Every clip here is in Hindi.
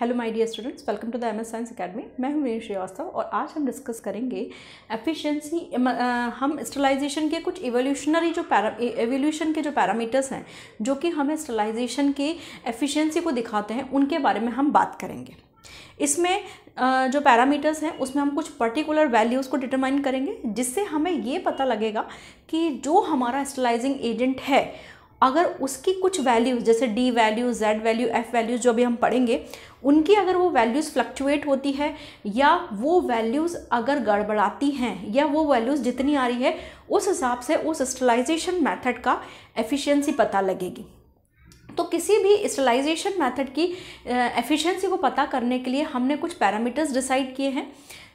Hello my dear students welcome to the MS science academy मैं हूं मीन श्रीवास्तव और आज हम डिस्कस करेंगे एफिशिएंसी हम स्टलाइजेशन के कुछ एवोल्यूशनरी जो पैरा एवोल्यूशन के जो पैरामीटर्स हैं जो कि हमें स्टलाइजेशन के एफिशिएंसी को दिखाते हैं उनके बारे में हम बात करेंगे इसमें जो पैरामीटर्स हैं उसमें हम कुछ पर्टिकुलर वैल्यूज़ को डिटरमाइन करेंगे जिससे हमें ये पता लगेगा कि जो हमारा स्टलाइजिंग एजेंट है अगर उसकी कुछ वैल्यूज़ जैसे D value Z value F values जो भी हम पढ़ेंगे उनकी अगर वो वैल्यूज़ फ्लक्चुएट होती है या वो वैल्यूज़ अगर गड़बड़ाती हैं या वो वैल्यूज़ जितनी आ रही है उस हिसाब से उस स्टलाइजेशन मैथड का एफिशिएंसी पता लगेगी तो किसी भी स्टलाइजेशन मेथड की एफिशिएंसी को पता करने के लिए हमने कुछ पैरामीटर्स डिसाइड किए हैं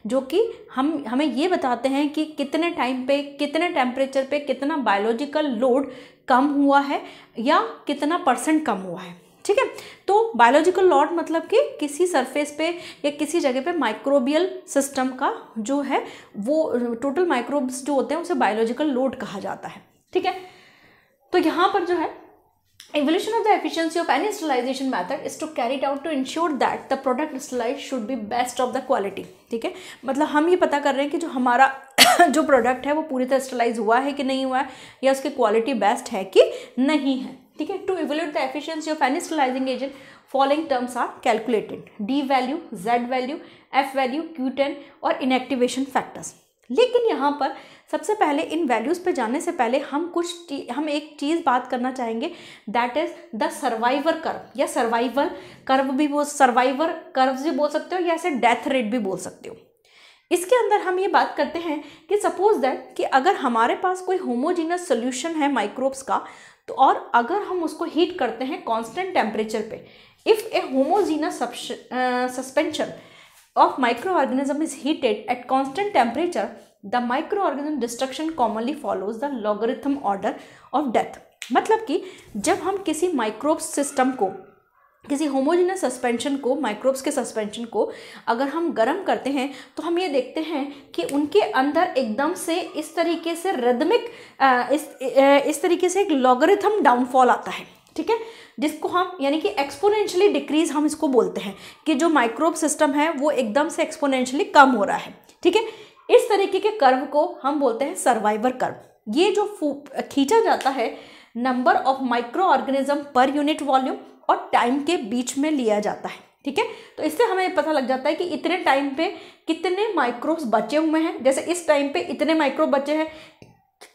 जो कि हम हमें ये बताते हैं कि कितने टाइम पे कितने टेम्परेचर पे कितना बायोलॉजिकल लोड कम हुआ है या कितना परसेंट कम हुआ है ठीक है तो बायोलॉजिकल लॉड मतलब कि किसी सरफेस पे या किसी जगह पे माइक्रोबियल सिस्टम का जो है वो टोटल माइक्रोब्स जो होते हैं उसे बायोलॉजिकल लोड कहा जाता है ठीक है तो यहाँ पर जो है Evolution of the efficiency of any sterilization method is to carried out to ensure that the product sterilized should be best of the quality ठीक है मतलब हम ये पता कर रहे हैं कि जो हमारा जो प्रोडक्ट है वो पूरी तरह स्टलाइज हुआ है कि नहीं हुआ है या उसकी क्वालिटी बेस्ट है कि नहीं है ठीक है to evaluate the efficiency of any sterilizing agent following terms are calculated D value Z value F value Q ten और इनएक्टिवेशन फैक्टर्स लेकिन यहाँ पर सबसे पहले इन वैल्यूज़ पे जाने से पहले हम कुछ हम एक चीज़ बात करना चाहेंगे that is the survivor curve या सर्वाइवल कर्व भी बोल सर्वाइवर कर्व भी बोल सकते हो या ऐसे डेथ रेट भी बोल सकते हो इसके अंदर हम ये बात करते हैं कि सपोज दैट कि अगर हमारे पास कोई होमोजीनस सोल्यूशन है माइक्रोब्स का तो और अगर हम उसको हीट करते हैं कॉन्स्टेंट टेम्परेचर पे if a homogeneous suspension uh, of microorganism is heated at constant temperature, the microorganism destruction commonly follows the logarithm order of death. मतलब कि जब हम किसी माइक्रोब सिस्टम को किसी होमोजिनस सस्पेंशन को माइक्रोब्स के सस्पेंशन को अगर हम गर्म करते हैं तो हम ये देखते हैं कि उनके अंदर एकदम से इस तरीके से रदमिक इस इस तरीके से एक लॉगरिथम डाउनफॉल आता है ठीक है जिसको हम यानी कि एक्सपोनेंशियली डिक्रीज हम इसको बोलते हैं कि जो माइक्रोब सिस्टम है वो एकदम से एक्सपोनेंशियली कम हो रहा है ठीक है इस तरीके के कर्व को हम बोलते हैं सर्वाइवर कर्व ये जो खींचा जाता है number of micro organism per unit volume और टाइम के बीच में लिया जाता है ठीक है तो इससे हमें पता लग जाता है कि इतने टाइम पे कितने माइक्रोव बचे हुए हैं जैसे इस टाइम पे इतने माइक्रोव बचे हैं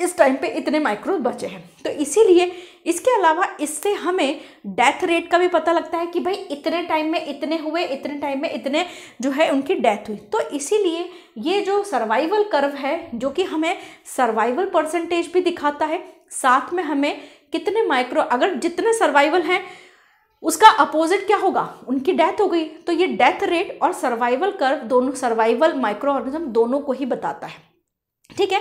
इस टाइम पे इतने माइक्रोव बचे हैं तो इसीलिए इसके अलावा इससे हमें डेथ रेट का भी पता लगता है कि भाई इतने टाइम में इतने हुए इतने टाइम में इतने जो है उनकी डेथ हुई तो इसीलिए ये जो सर्वाइवल कर्व है जो कि हमें सर्वाइवल परसेंटेज भी दिखाता है साथ में हमें कितने माइक्रो अगर जितने सर्वाइवल हैं उसका अपोजिट क्या होगा उनकी डेथ हो गई तो ये डेथ रेट और सर्वाइवल कर्व दोनों सर्वाइवल माइक्रो ऑर्गेनिज्म दोनों को ही बताता है ठीक है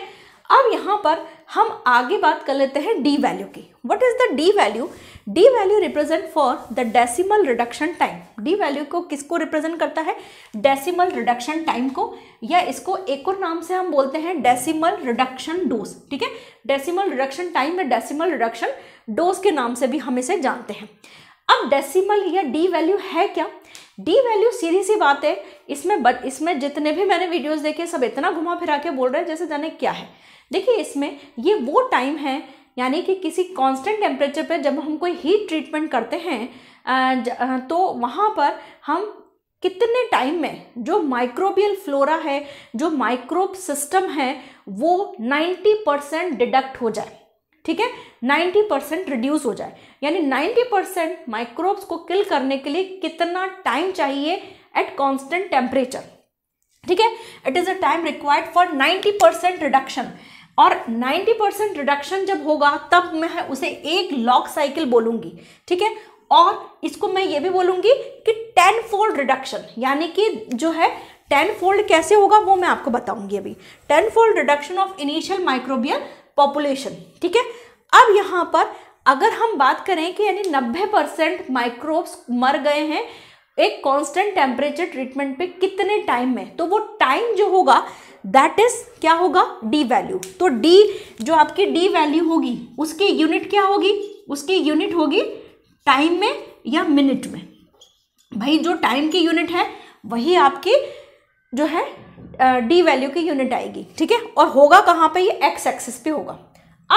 अब यहाँ पर हम आगे बात कर लेते हैं डी वैल्यू की what is the D value D value represent for the decimal reduction time D value को किसको रिप्रेजेंट करता है डेसिमल रिडक्शन टाइम को या इसको एक और नाम से हम बोलते हैं डेसिमल रिडक्शन डोज ठीक है डेसिमल रिडक्शन टाइम या डेसिमल रिडक्शन डोज के नाम से भी हम इसे जानते हैं अब डेसिमल या डी वैल्यू है क्या डी वैल्यू सीधी सी बात है इसमें बट इसमें जितने भी मैंने वीडियोस देखे सब इतना घुमा फिरा के बोल रहे हैं जैसे जाने क्या है देखिए इसमें ये वो टाइम है यानी कि किसी कांस्टेंट टेम्परेचर पर जब हम कोई हीट ट्रीटमेंट करते हैं तो वहाँ पर हम कितने टाइम में जो माइक्रोबियल फ्लोरा है जो माइक्रोब सिस्टम है वो 90 परसेंट डिडक्ट हो जाए ठीक है 90 परसेंट रिड्यूस हो जाए यानी 90 परसेंट माइक्रोब्स को किल करने के लिए कितना टाइम चाहिए एट कांस्टेंट टेम्परेचर ठीक है it is a time required for 90 percent reduction और 90 परसेंट रिडक्शन जब होगा तब मैं उसे एक लॉक साइकिल बोलूंगी ठीक है और इसको मैं ये भी बोलूंगी कि टेन फोल्ड रिडक्शन यानी कि जो है टेन फोल्ड कैसे होगा वो मैं आपको बताऊंगी अभी ten fold reduction of initial microbial population ठीक है अब यहाँ पर अगर हम बात करें कि यानी 90 परसेंट माइक्रोब्स मर गए हैं एक कांस्टेंट टेम्परेचर ट्रीटमेंट पे कितने टाइम में तो वो टाइम जो होगा दैट इज क्या होगा डी वैल्यू तो डी जो आपकी डी वैल्यू होगी उसकी यूनिट क्या होगी उसकी यूनिट होगी टाइम में या मिनट में भाई जो टाइम की यूनिट है वही आपकी जो है डी वैल्यू की यूनिट आएगी ठीक है और होगा कहाँ पे ये एक्स एक्सिस पे होगा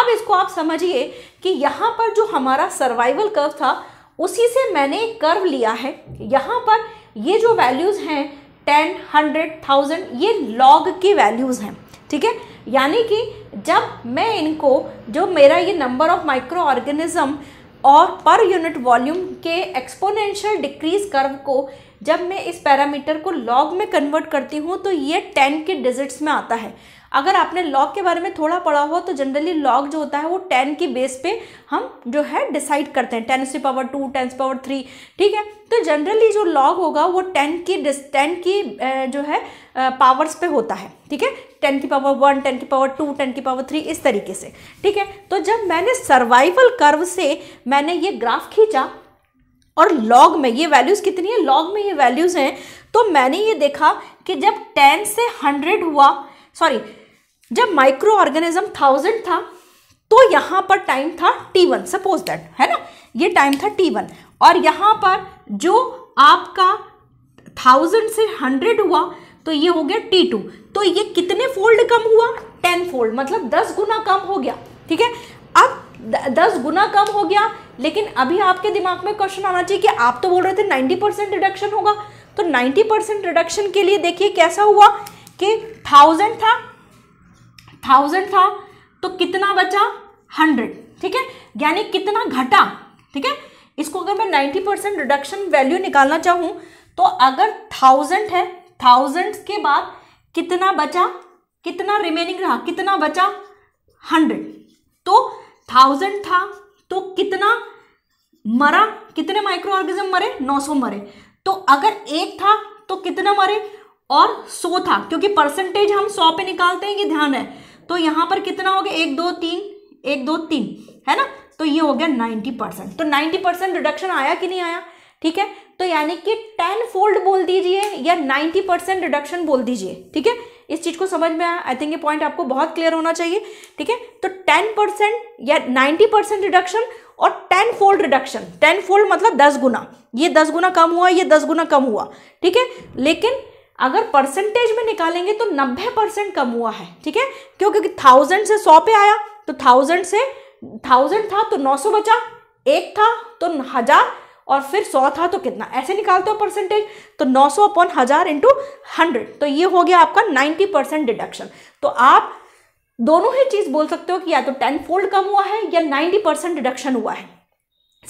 अब इसको आप समझिए कि यहाँ पर जो हमारा सर्वाइवल कर्व था उसी से मैंने एक कर्व लिया है यहाँ पर ये जो वैल्यूज़ हैं टेन हंड्रेड थाउजेंड ये लॉग की वैल्यूज़ हैं ठीक है यानी कि जब मैं इनको जो मेरा ये नंबर ऑफ माइक्रो ऑर्गेनिज्म और पर यूनिट वॉल्यूम के एक्सपोनेंशियल डिक्रीज कर्व को जब मैं इस पैरामीटर को लॉग में कन्वर्ट करती हूँ तो ये टेन के डिजिट्स में आता है अगर आपने लॉग के बारे में थोड़ा पढ़ा हो तो जनरली लॉग जो होता है वो टेन की बेस पे हम जो है डिसाइड करते हैं टेन से पावर टू टेन से पावर थ्री ठीक है तो जनरली जो लॉग होगा वो टेन की डिस टेन की जो है पावर्स पे होता है ठीक है टेन की पावर वन टेन की पावर टू टेन की पावर थ्री इस तरीके से ठीक है तो जब मैंने सर्वाइवल कर्व से मैंने ये ग्राफ खींचा और लॉग में ये वैल्यूज़ कितनी है लॉग में ये वैल्यूज़ हैं तो मैंने ये देखा कि जब टेन से हंड्रेड हुआ सॉरी जब माइक्रो ऑर्गेनिज्म थाउजेंड था तो यहां पर टाइम था टी वन सपोज दैट है ना ये टाइम था टी वन और यहां पर जो आपका थाउजेंड से हंड्रेड हुआ तो ये हो गया टी टू तो ये कितने फोल्ड कम हुआ टेन फोल्ड मतलब दस गुना कम हो गया ठीक है अब दस गुना कम हो गया लेकिन अभी आपके दिमाग में क्वेश्चन आना चाहिए कि आप तो बोल रहे थे नाइन्टी परसेंट रिडक्शन होगा तो नाइन्टी परसेंट रिडक्शन के लिए देखिए कैसा हुआ कि थाउजेंड था थाउजेंड था तो कितना बचा हंड्रेड ठीक है यानी कितना घटा ठीक है इसको अगर मैं नाइन्टी परसेंट रिडक्शन वैल्यू निकालना चाहूँ तो अगर थाउजेंड है थाउजेंड के बाद कितना बचा कितना रिमेनिंग रहा कितना बचा हंड्रेड तो थाउजेंड था तो कितना मरा कितने माइक्रो ऑर्गेजम मरे नौ सौ मरे तो अगर एक था तो कितना मरे और सो था क्योंकि परसेंटेज हम सौ पे निकालते हैं कि ध्यान है तो यहां पर कितना हो गया एक दो तीन एक दो तीन है ना तो ये हो गया नाइन्टी परसेंट तो नाइन्टी परसेंट रिडक्शन आया कि नहीं आया ठीक है तो यानी कि टेन फोल्ड बोल दीजिए या नाइन्टी परसेंट रिडक्शन बोल दीजिए ठीक है इस चीज़ को समझ में आया आई थिंक ये पॉइंट आपको बहुत क्लियर होना चाहिए ठीक है तो टेन परसेंट या नाइन्टी परसेंट रिडक्शन और ten fold reduction ten fold मतलब दस गुना ये दस गुना कम हुआ ये दस गुना कम हुआ ठीक है लेकिन अगर परसेंटेज में निकालेंगे तो नब्बे परसेंट कम हुआ है ठीक है क्योंकि थाउजेंड से सौ पे आया तो थाउजेंड से थाउजेंड था तो नौ सौ बचा एक था तो हजार और फिर सौ था तो कितना ऐसे निकालते हो परसेंटेज तो नौ सौ अपॉन हज़ार इंटू हंड्रेड तो ये हो गया आपका नाइन्टी परसेंट डिडक्शन तो आप दोनों ही चीज़ बोल सकते हो कि या तो टेन फोल्ड कम हुआ है या नाइन्टी परसेंट डिडक्शन हुआ है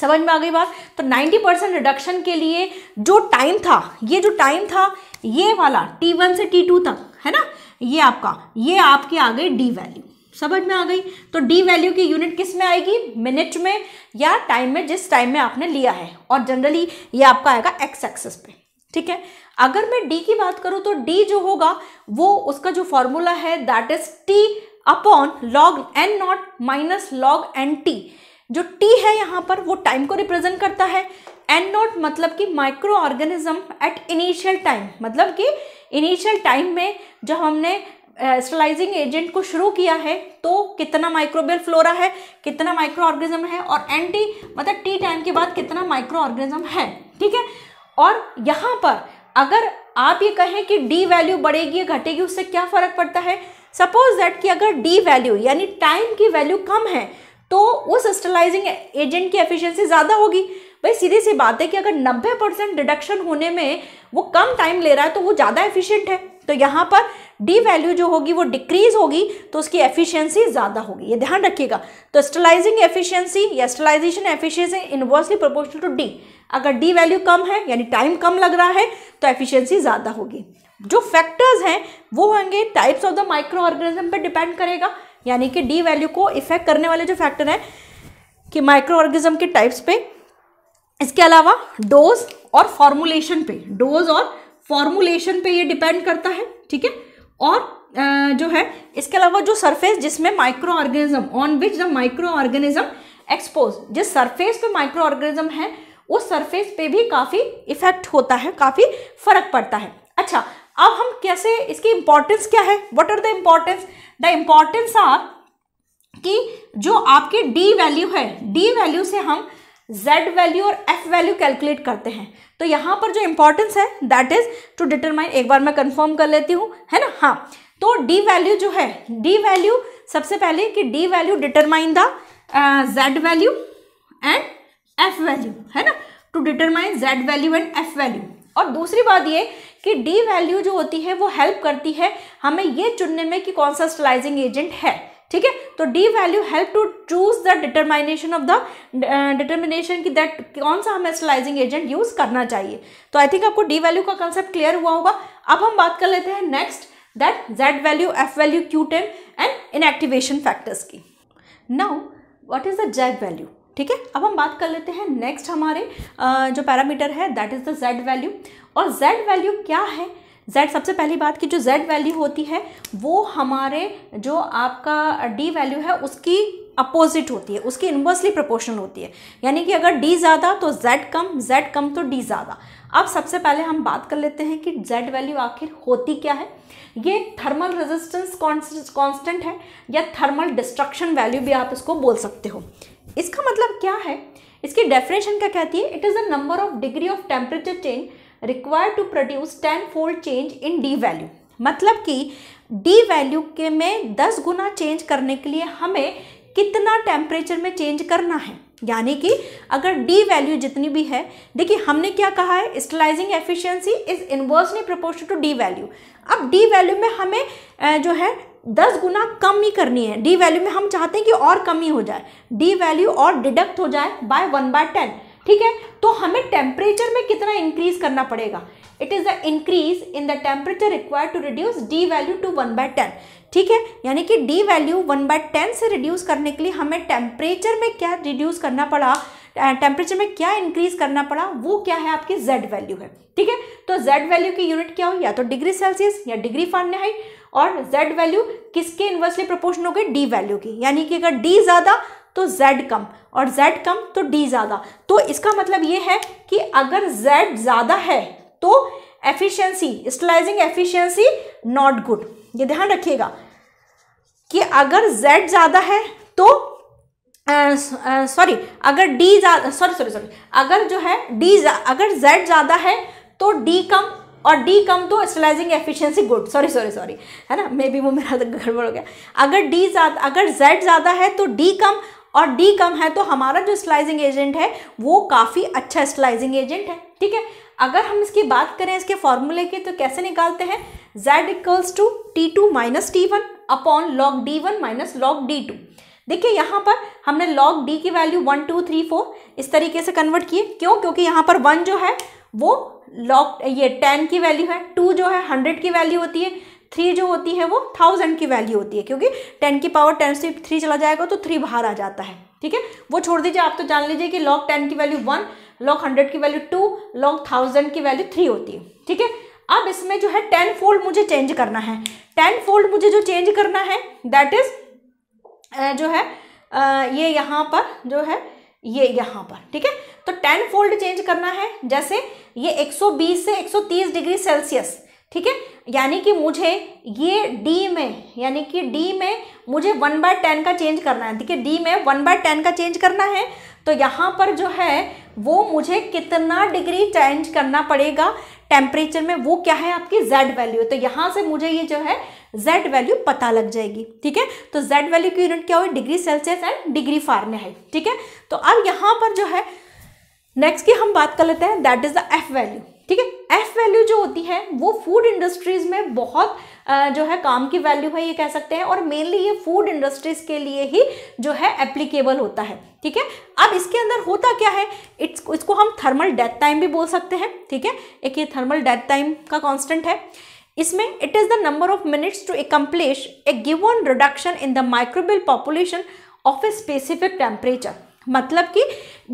समझ में आ गई बात तो 90 परसेंट रिडक्शन के लिए जो टाइम था ये जो टाइम था ये वाला वन से टू तक है ना ये आपका ये आपकी आ गई डी वैल्यू समझ में आ गई तो डी वैल्यू की यूनिट किस में आएगी मिनट में या टाइम में जिस टाइम में आपने लिया है और जनरली ये आपका आएगा एक्स एक्सेस पे ठीक है अगर मैं डी की बात करूँ तो डी जो होगा वो उसका जो फॉर्मूला है that is T upon log N not minus log N T जो टी है यहाँ पर वो टाइम को रिप्रेजेंट करता है एन नॉट मतलब कि microorganism at initial time मतलब कि इनिशियल टाइम में जब हमने स्टलाइजिंग एजेंट को शुरू किया है तो कितना माइक्रोबियल फ्लोरा है कितना माइक्रो ऑर्गेनिज्म है और एंटी मतलब टी टाइम के बाद कितना माइक्रो ऑर्गेनिज्म है ठीक है और यहाँ पर अगर आप ये कहें कि डी वैल्यू बढ़ेगी या घटेगी उससे क्या फ़र्क पड़ता है सपोज दैट कि अगर डी वैल्यू यानी टाइम की वैल्यू कम है तो उस स्टलाइजिंग एजेंट की एफिशिएंसी ज़्यादा होगी भाई सीधी सी बात है कि अगर 90 परसेंट डिडक्शन होने में वो कम टाइम ले रहा है तो वो ज़्यादा एफिशिएंट है तो यहाँ पर डी वैल्यू जो होगी वो डिक्रीज होगी तो उसकी एफिशिएंसी ज़्यादा होगी ये ध्यान रखिएगा तो स्टलाइजिंग एफिशिएंसी या sterilization efficiency inversely proportional to D अगर डी वैल्यू कम है यानी टाइम कम लग रहा है तो एफिशिएंसी ज़्यादा होगी जो फैक्टर्स हैं वो होंगे types of the micro organism पर डिपेंड करेगा यानी कि डी वैल्यू को इफेक्ट करने वाले जो फैक्टर हैं कि माइक्रो ऑर्गेनिज्म के टाइप्स पे इसके अलावा डोज और फॉर्मुलेशन पे डोज और फॉर्मुलेशन पे ये डिपेंड करता है ठीक है और जो है इसके अलावा जो सरफेस जिसमें microorganism on which the microorganism expose जिस सरफेस पे माइक्रो ऑर्गेनिज्म है उस सरफेस पे भी काफ़ी इफेक्ट होता है काफ़ी फर्क पड़ता है अच्छा अब हम कैसे इसकी इंपॉर्टेंस क्या है what are the importance the importance are कि जो आपकी डी वैल्यू है डी वैल्यू से हम z वैल्यू और f वैल्यू कैलकुलेट करते हैं तो यहाँ पर जो इंपॉर्टेंस है दैट इज टू डिटरमाइन एक बार मैं कंफर्म कर लेती हूँ है ना हाँ तो d वैल्यू जो है d वैल्यू सबसे पहले कि d value determine the z value and f value है ना to determine z value and f value और दूसरी बात ये कि डी वैल्यू जो होती है वो हेल्प करती है हमें ये चुनने में कि कौन सा स्टलाइजिंग एजेंट है ठीक है तो D value help to choose the determination of the determination की दैट कौन सा हमें स्टलाइजिंग एजेंट यूज करना चाहिए तो आई थिंक आपको डी वैल्यू का कंसेप्ट क्लियर हुआ होगा अब हम बात कर लेते हैं next that Z value F value Q ten and inactivation factors की now what is the Z value ठीक है अब हम बात कर लेते हैं नेक्स्ट हमारे uh, जो पैरामीटर है that is the Z value और जेड वैल्यू क्या है z सबसे पहली बात कि जो z वैल्यू होती है वो हमारे जो आपका d वैल्यू है उसकी अपोजिट होती है उसकी इन्वर्सली प्रोपोर्शनल होती है यानी कि अगर d ज़्यादा तो z कम z कम तो d ज़्यादा अब सबसे पहले हम बात कर लेते हैं कि z वैल्यू आखिर होती क्या है ये थर्मल रेजिस्टेंस कॉन्स्टेंट है या थर्मल डिस्ट्रक्शन वैल्यू भी आप इसको बोल सकते हो इसका मतलब क्या है इसकी डेफिनेशन क्या कहती है it is a number of degree of temperature change required to produce ten fold change in D value मतलब कि डी वैल्यू के में दस गुना चेंज करने के लिए हमें कितना टेम्परेचर में चेंज करना है यानी कि अगर डी वैल्यू जितनी भी है देखिए हमने क्या कहा है sterilizing efficiency is inversely proportional to D value अब डी वैल्यू में हमें जो है दस गुना कम ही करनी है डी वैल्यू में हम चाहते हैं कि और कम ही हो जाए डी वैल्यू और डिडक्ट हो जाए बाय वन बाय टेन ठीक है तो हमें टेम्परेचर में कितना इंक्रीज करना पड़ेगा it is the increase in the temperature require to reduce D value to one by ten ठीक है यानी कि D value one by ten से रिड्यूस करने के लिए हमें टेम्परेचर में क्या रिड्यूस करना पड़ा टेम्परेचर में क्या इंक्रीज करना पड़ा वो क्या है आपकी जेड वैल्यू है ठीक है तो जेड वैल्यू की यूनिट क्या हो या तो डिग्री सेल्सियस या डिग्री फारेनहाइट और जेड वैल्यू किसके इन्वर्सली प्रोपोर्शन हो गई डी वैल्यू की यानी कि अगर डी ज़्यादा तो z कम और z कम तो d ज़्यादा तो इसका मतलब ये है कि अगर z ज़्यादा है तो efficiency sterilizing efficiency not good ये ध्यान रखिएगा कि अगर z ज़्यादा है तो सॉरी अगर d ज़्यादा सॉरी सॉरी सॉरी अगर जो है d अगर z ज़्यादा है तो d कम और डी कम तो sterilizing efficiency good sorry sorry sorry है ना मे बी वो मेरा तो गड़बड़ हो गया अगर डी ज़्यादा अगर जेड ज़्यादा है तो डी कम और डी कम है तो हमारा जो स्लाइजिंग एजेंट है वो काफ़ी अच्छा स्लाइजिंग एजेंट है ठीक है अगर हम इसकी बात करें इसके फॉर्मूले की तो कैसे निकालते हैं z equals to T two minus T one upon log D one minus log D two देखिए यहाँ पर हमने लॉग डी की value one two three four इस तरीके से कन्वर्ट किए क्यों क्योंकि यहाँ पर वन जो है वो लॉग ये टेन की वैल्यू है टू जो है हंड्रेड की वैल्यू होती है थ्री जो होती है वो थाउजेंड की वैल्यू होती है क्योंकि टेन की पावर टेन से थ्री चला जाएगा तो थ्री बाहर आ जाता है ठीक है वो छोड़ दीजिए आप तो जान लीजिए कि लॉग टेन की वैल्यू वन लॉग हंड्रेड की वैल्यू टू लॉग थाउजेंड की वैल्यू थ्री होती है ठीक है अब इसमें जो है टेन फोल्ड मुझे चेंज करना है टेन फोल्ड मुझे जो चेंज करना है दैट इज जो है ये यहाँ पर जो है ये यहाँ पर ठीक है तो टेन फोल्ड चेंज करना है जैसे ये 120 से 130 डिग्री सेल्सियस ठीक है यानी कि मुझे ये डी में यानी कि डी में मुझे वन बाय टेन का चेंज करना है ठीक है डी में वन बाय टेन का चेंज करना है तो यहाँ पर जो है वो मुझे कितना डिग्री चेंज करना पड़ेगा टेम्परेचर में वो क्या है आपकी जेड वैल्यू तो यहाँ से मुझे ये जो है जेड वैल्यू पता लग जाएगी ठीक है तो जेड वैल्यू की यूनिट क्या हुई degree Celsius and degree Fahrenheit ठीक है तो अब यहाँ पर जो है नेक्स्ट की हम बात कर लेते हैं that is the F value ठीक है एफ वैल्यू जो होती है वो फूड इंडस्ट्रीज में बहुत जो है काम की वैल्यू है ये कह सकते हैं और मेनली ये फूड इंडस्ट्रीज के लिए ही जो है एप्लीकेबल होता है ठीक है अब इसके अंदर होता क्या है इट्स इसको हम थर्मल डेथ टाइम भी बोल सकते हैं ठीक है एक ये थर्मल डेथ टाइम का कॉन्स्टेंट है इसमें it is the number of minutes to accomplish a given reduction in the microbial population of a specific temperature मतलब कि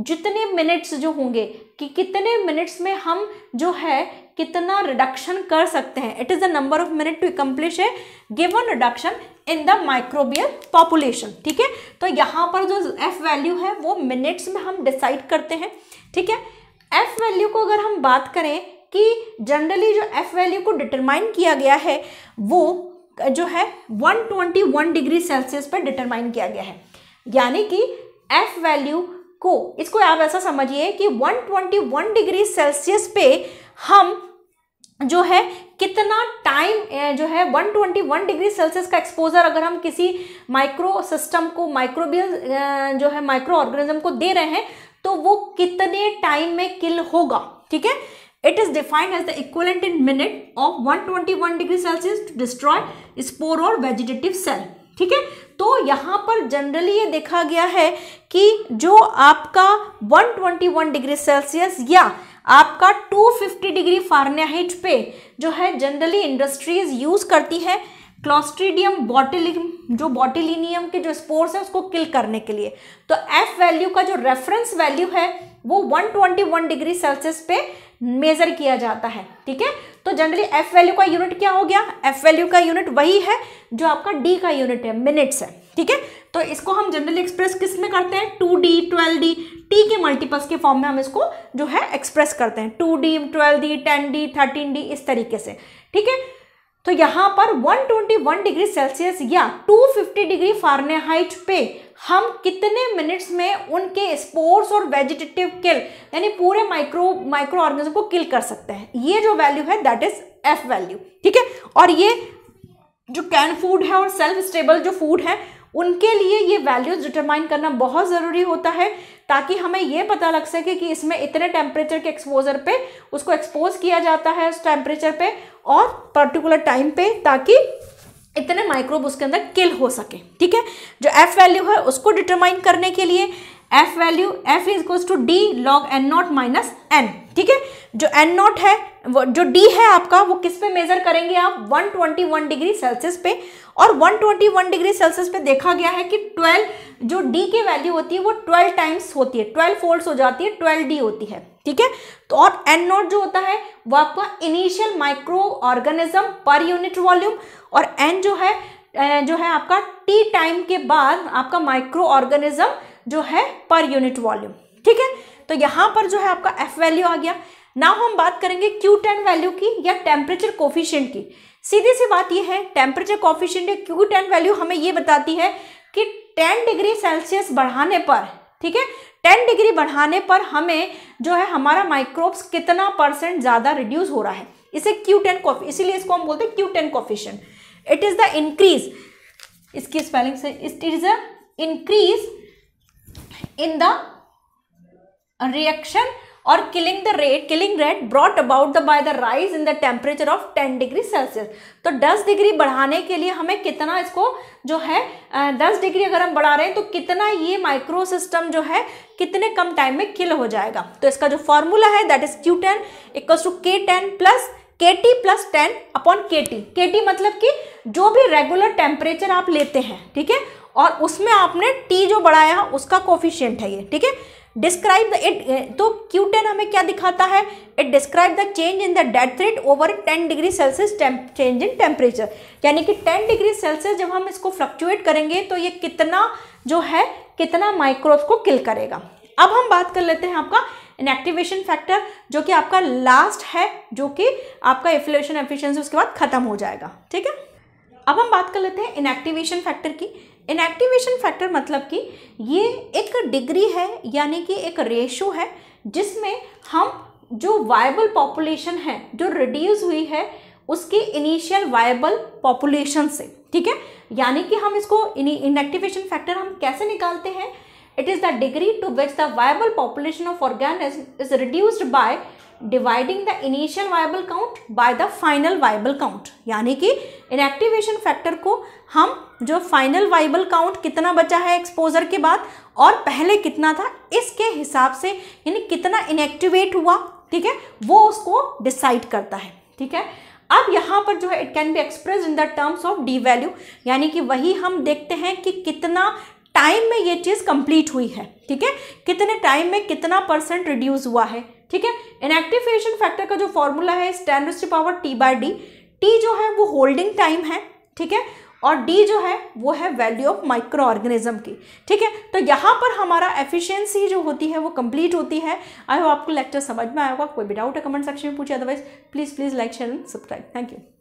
जितने मिनट्स जो होंगे कि कितने मिनट्स में हम जो है कितना रिडक्शन कर सकते हैं it is the number of minute to accomplish a given reduction in the microbial population ठीक है तो यहाँ पर जो एफ वैल्यू है वो मिनट्स में हम डिसाइड करते हैं ठीक है एफ वैल्यू को अगर हम बात करें कि जनरली जो एफ वैल्यू को डिटरमाइन किया गया है वो जो है 121 डिग्री सेल्सियस पर डिटरमाइन किया गया है यानी कि एफ वैल्यू को इसको आप ऐसा समझिए कि 121 डिग्री सेल्सियस पे हम जो है कितना टाइम जो है 121 डिग्री सेल्सियस का एक्सपोजर अगर हम किसी माइक्रो सिस्टम को माइक्रोबियल जो है माइक्रो ऑर्गेनिज्म को दे रहे हैं तो वो कितने टाइम में किल होगा ठीक है it is defined as the equivalent in minute of 121 degree Celsius to destroy spore और वेजिटेटिव सेल ठीक है तो यहाँ पर जनरली ये देखा गया है कि जो आपका 121 डिग्री सेल्सियस या आपका 250 डिग्री फारनाहीट पे जो है जनरली इंडस्ट्रीज यूज़ करती है क्लॉस्ट्रीडियम बॉटिल जो बॉटिलिनियम के जो स्पोर्स हैं उसको किल करने के लिए तो एफ वैल्यू का जो रेफरेंस वैल्यू है वो 121 डिग्री सेल्सियस पे मेजर किया जाता है ठीक है तो जनरली एफ वैल्यू का यूनिट क्या हो गया एफ वैल्यू का यूनिट वही है जो आपका डी का यूनिट है मिनट्स है ठीक है तो इसको हम जनरली एक्सप्रेस किस में करते हैं two D twelve D T के मल्टीपल्स के फॉर्म में हम इसको जो है एक्सप्रेस करते हैं two D twelve D ten D thirteen D इस तरीके से ठीक है तो यहाँ पर 121 डिग्री सेल्सियस या 250 डिग्री फारनेहाइट पे हम कितने मिनट्स में उनके स्पोर्स और वेजिटेटिव किल यानी पूरे माइक्रो माइक्रो ऑर्गेनिज्म को किल कर सकते हैं ये जो वैल्यू है दैट इज एफ वैल्यू ठीक है और ये जो कैन फूड है और सेल्फ स्टेबल जो फूड है उनके लिए ये वैल्यूज डिटरमाइन करना बहुत ज़रूरी होता है ताकि हमें ये पता लग सके कि इसमें इतने टेम्परेचर के एक्सपोजर पे उसको एक्सपोज किया जाता है उस टेम्परेचर पे और पर्टिकुलर टाइम पे ताकि इतने माइक्रोब उसके अंदर किल हो सके ठीक है जो एफ़ वैल्यू है उसको डिटरमाइन करने के लिए F value F is equals to D log N not minus N ठीक है जो एन नॉट है वो जो डी है आपका वो किस पे मेजर करेंगे आप 121 डिग्री सेल्सियस पे और 121 डिग्री सेल्सियस पे देखा गया है कि 12 जो डी की वैल्यू होती है वो 12 टाइम्स होती है 12 फोल्ड्स हो जाती है 12 डी होती है ठीक है तो और एन नॉट जो होता है वो आपका initial micro organism per unit volume और एन जो है जो है आपका टी टाइम के बाद आपका माइक्रो ऑर्गेनिज्म जो है पर यूनिट वॉल्यूम ठीक है तो यहां पर जो है आपका एफ वैल्यू आ गया नाउ हम बात करेंगे क्यू टेन वैल्यू की या टेम्परेचर कोफिशियंट की सीधी सी बात यह है टेम्परेचर कोफिशियंट या क्यू टेन वैल्यू हमें यह बताती है कि टेन डिग्री सेल्सियस बढ़ाने पर ठीक है टेन डिग्री बढ़ाने पर हमें जो है हमारा माइक्रोब्स कितना परसेंट ज़्यादा रिड्यूस हो रहा है इसे क्यू टेन इसीलिए इसको हम बोलते हैं Q ten coefficient it is the increase इसकी स्पेलिंग से it is a increase in the reaction और killing the rate killing rate brought about the by the rise in the temperature of ten degree Celsius तो दस डिग्री बढ़ाने के लिए हमें कितना इसको जो है दस डिग्री अगर हम बढ़ा रहे हैं तो कितना ये माइक्रो सिस्टम जो है कितने कम टाइम में किल हो जाएगा तो इसका जो फॉर्मूला है that is Q ten equals to K ten plus K T plus ten upon K T K T मतलब कि जो भी रेगुलर टेम्परेचर आप लेते हैं ठीक है और उसमें आपने टी जो बढ़ाया उसका कोफिशियंट है ये ठीक है डिस्क्राइब द इट तो क्यू टेन हमें क्या दिखाता है it describe the change in the death rate over ten degree Celsius change in temperature यानी कि टेन डिग्री सेल्सियस जब हम इसको फ्लक्चुएट करेंगे तो ये कितना जो है कितना माइक्रोब्स को किल करेगा अब हम बात कर लेते हैं आपका इनएक्टिवेशन फैक्टर जो कि आपका लास्ट है जो कि आपका इफ्लेशन एफिशियंसी उसके बाद खत्म हो जाएगा ठीक है अब हम बात कर लेते हैं इनएक्टिवेशन फैक्टर की इनएक्टिवेशन फैक्टर मतलब कि ये एक डिग्री है यानी कि एक रेशो है जिसमें हम जो वायबल पॉपुलेशन है जो रिड्यूस हुई है उसकी इनिशियल वायबल पॉपुलेशन से ठीक है यानी कि हम इसको इनएक्टिवेशन फैक्टर हम कैसे निकालते हैं It is the degree to which the viable population of organism is reduced by dividing the initial viable count by the final viable count यानी कि इनएक्टिवेशन फैक्टर को हम जो फाइनल वाइबल काउंट कितना बचा है एक्सपोजर के बाद और पहले कितना था इसके हिसाब से यानी कितना इनएक्टिवेट हुआ ठीक है वो उसको डिसाइड करता है ठीक है अब यहाँ पर जो है it can be express in the terms of D value यानी कि वही हम देखते हैं कि कितना टाइम में ये चीज़ कंप्लीट हुई है ठीक है कितने टाइम में कितना परसेंट रिड्यूस हुआ है ठीक है इनएक्टिवेशन फैक्टर का जो फॉर्मूला है स्टैंडर्स power T by D T जो है वो होल्डिंग टाइम है ठीक है और डी जो है वो है वैल्यू ऑफ माइक्रो ऑर्गेनिज्म की ठीक है तो यहाँ पर हमारा एफिशिएंसी जो होती है वो कंप्लीट होती है आई होप आपको लेक्चर समझ में आया होगा कोई भी डाउट है कमेंट सेक्शन में पूछिए otherwise please please like share and subscribe thank you